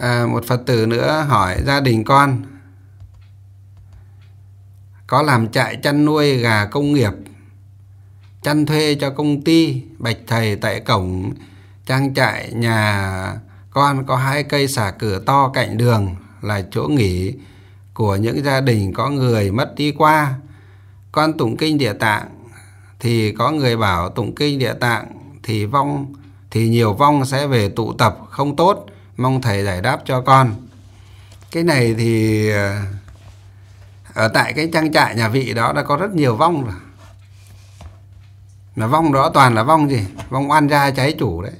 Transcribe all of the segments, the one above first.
à, một phật tử nữa hỏi gia đình con có làm trại chăn nuôi gà công nghiệp chăn thuê cho công ty bạch thầy tại cổng trang trại nhà con có hai cây xả cửa to cạnh đường là chỗ nghỉ của những gia đình có người mất đi qua con tụng kinh địa tạng thì có người bảo tụng kinh địa tạng thì vong thì nhiều vong sẽ về tụ tập không tốt mong thầy giải đáp cho con cái này thì ờ, ở tại cái trang trại nhà vị đó đã có rất nhiều vong rồi là vong đó toàn là vong gì vong oan gia cháy chủ đấy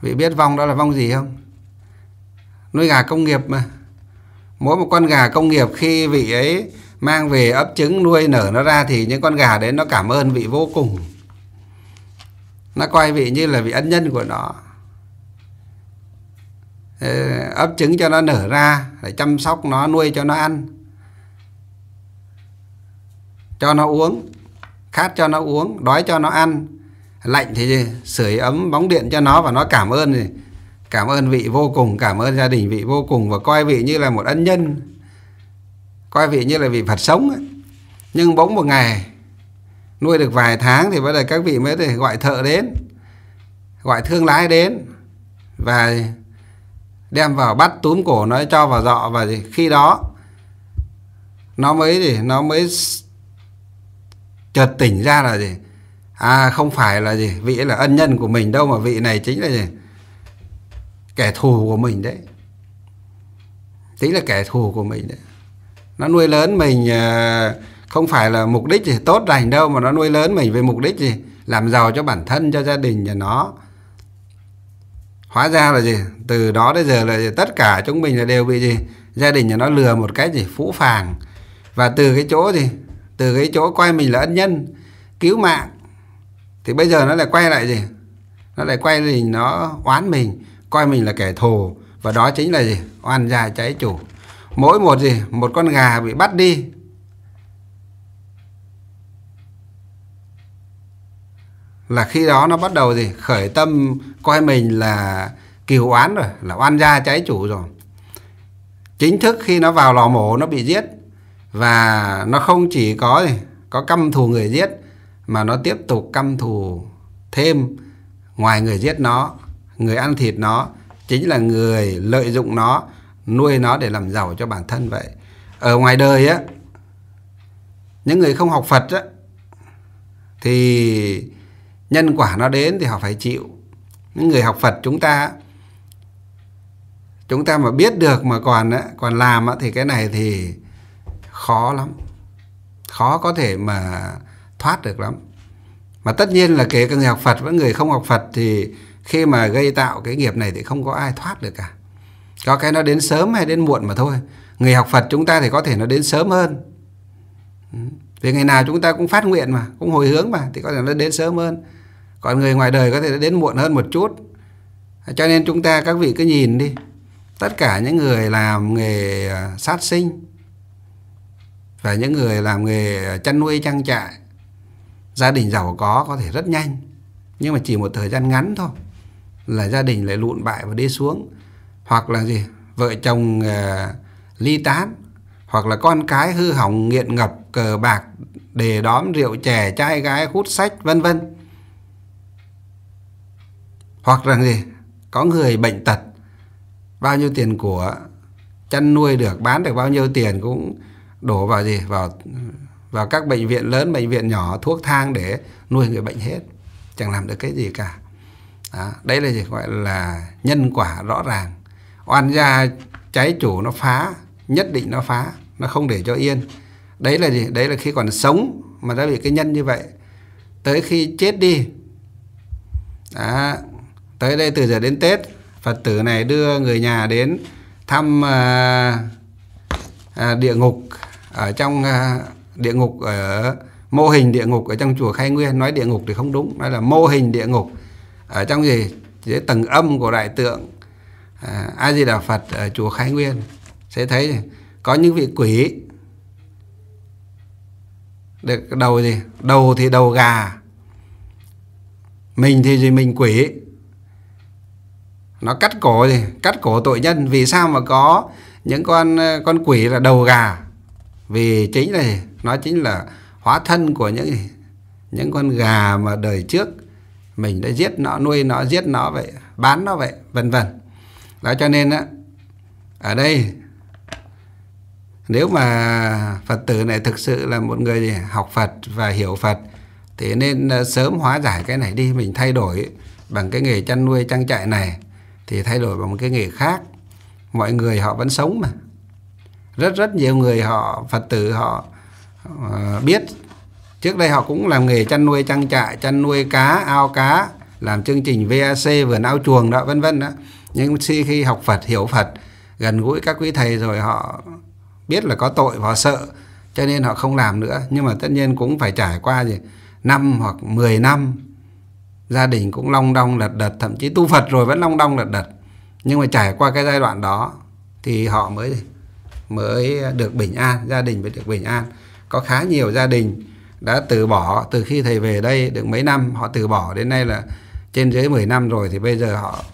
vị biết vong đó là vong gì không nuôi gà công nghiệp mà mỗi một con gà công nghiệp khi vị ấy mang về ấp trứng nuôi nở nó ra thì những con gà đấy nó cảm ơn vị vô cùng nó coi vị như là vị ân nhân của nó Ờ, ấp trứng cho nó nở ra phải chăm sóc nó nuôi cho nó ăn cho nó uống khát cho nó uống đói cho nó ăn lạnh thì sưởi ấm bóng điện cho nó và nó cảm ơn thì cảm ơn vị vô cùng cảm ơn gia đình vị vô cùng và coi vị như là một ân nhân coi vị như là vị phật sống ấy. nhưng bỗng một ngày nuôi được vài tháng thì bắt đầu các vị mới gọi thợ đến gọi thương lái đến và đem vào bắt túm cổ nó cho vào dọ và gì khi đó nó mới gì nó mới chợt tỉnh ra là gì à không phải là gì vị là ân nhân của mình đâu mà vị này chính là gì kẻ thù của mình đấy chính là kẻ thù của mình đấy nó nuôi lớn mình à, không phải là mục đích gì tốt lành đâu mà nó nuôi lớn mình với mục đích gì làm giàu cho bản thân cho gia đình nhà nó hóa ra là gì từ đó đến giờ là gì? tất cả chúng mình là đều bị gì gia đình nhà nó lừa một cách gì phũ phàng và từ cái chỗ gì từ cái chỗ coi mình là ân nhân cứu mạng thì bây giờ nó lại quay lại gì nó lại quay gì nó oán mình coi mình là kẻ thù và đó chính là gì oan gia cháy chủ mỗi một gì một con gà bị bắt đi là khi đó nó bắt đầu gì khởi tâm coi mình là kiều oán rồi là oan gia trái chủ rồi chính thức khi nó vào lò mổ nó bị giết và nó không chỉ có gì có căm thù người giết mà nó tiếp tục căm thù thêm ngoài người giết nó người ăn thịt nó chính là người lợi dụng nó nuôi nó để làm giàu cho bản thân vậy ở ngoài đời á những người không học Phật á thì nhân quả nó đến thì họ phải chịu những người học Phật chúng ta chúng ta mà biết được mà còn còn làm thì cái này thì khó lắm khó có thể mà thoát được lắm mà tất nhiên là kể cả người học Phật với người không học Phật thì khi mà gây tạo cái nghiệp này thì không có ai thoát được cả có cái nó đến sớm hay đến muộn mà thôi người học Phật chúng ta thì có thể nó đến sớm hơn ừ. vì ngày nào chúng ta cũng phát nguyện mà cũng hồi hướng mà thì có thể nó đến sớm hơn còn người ngoài đời có thể đến muộn hơn một chút cho nên chúng ta các vị cứ nhìn đi tất cả những người làm nghề à, sát sinh và những người làm nghề à, chăn nuôi trang trại gia đình giàu có có thể rất nhanh nhưng mà chỉ một thời gian ngắn thôi là gia đình lại lụn bại và đi xuống hoặc là gì vợ chồng uh, ly tán hoặc là con cái hư hỏng nghiện ngập cờ bạc đề đóm rượu chè trai gái hút sách vân vân hoặc là người có người bệnh tật bao nhiêu tiền của chăn nuôi được bán được bao nhiêu tiền cũng đổ vào gì vào vào các bệnh viện lớn bệnh viện nhỏ thuốc thang để nuôi người bệnh hết chẳng làm được cái gì cả đó đấy là gì gọi là nhân quả rõ ràng oan gia trái chủ nó phá nhất định nó phá nó không để cho yên đấy là gì đấy là khi còn sống mà đã bị cái nhân như vậy tới khi chết đi đó tới đây từ giờ đến Tết Phật tử này đưa người nhà đến thăm à, à, địa ngục ở trong à, địa ngục ở mô hình địa ngục ở trong chùa Khai Nguyên nói địa ngục thì không đúng nói là mô hình địa ngục ở trong gì dưới tầng âm của đại tượng à, A Di Đà Phật ở chùa Khai Nguyên sẽ thấy có những vị quỷ được đầu gì đầu thì đầu gà mình thì gì mình quỷ nó cắt cổ gì cắt cổ tội nhân vì sao mà có những con ờ, con quỷ là đầu gà vì chính là nó chính là hóa thân của những những con gà mà đời trước mình đã giết nó nuôi nó giết nó vậy bán nó vậy vân vân đó cho nên á ở đây nếu mà phật tử này thực sự là một người học phật và hiểu phật thì nên ờ, sớm hóa giải cái này đi mình thay đổi bằng cái nghề chăn nuôi trang trại này thì thay đổi bằng một cái nghề khác mọi người họ vẫn sống mà rất rất nhiều người họ phật tử họ uh, biết trước đây họ cũng làm nghề chăn nuôi trang trại chăn nuôi cá ao cá làm chương trình VAC vườn ao chuồng đó vân vân đó nhưng khi học Phật hiểu Phật gần gũi các quý thầy rồi họ biết là có tội và họ sợ cho nên họ không làm nữa nhưng mà tất nhiên cũng phải trải qua gì năm hoặc 10 năm gia đình cũng long đong lật đật thậm chí tu phật rồi vẫn long đong lật đật nhưng mà trải qua cái giai đoạn đó thì họ mới mới được bình an gia đình mới được bình an có khá nhiều gia đình đã từ bỏ từ khi thầy về đây được mấy năm họ từ bỏ đến nay là trên dưới 10 năm rồi thì bây giờ họ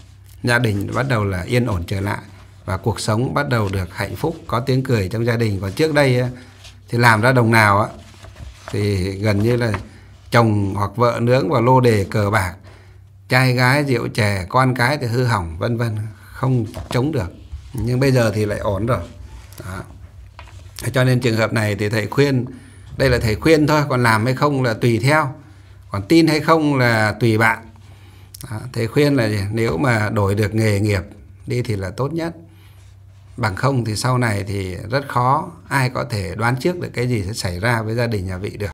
gia đình bắt đầu là yên ổn trở lại và cuộc sống bắt đầu được hạnh phúc có tiếng cười trong gia đình còn trước đây thì làm ra đồng nào á thì gần như là chồng hoặc vợ nướng vào lô đề cờ bạc trai gái rượu chè con cái thì hư hỏng vân vân không chống được nhưng bây giờ thì lại ổn rồi Đó. cho nên trường hợp này thì thầy khuyên đây là thầy khuyên thôi còn làm hay không là tùy theo còn tin hay không là tùy bạn Đó. thầy khuyên là nếu mà đổi được nghề nghiệp đi thì là tốt nhất bằng không thì sau này thì rất khó ai có thể đoán trước được cái gì sẽ xảy ra với gia đình nhà vị được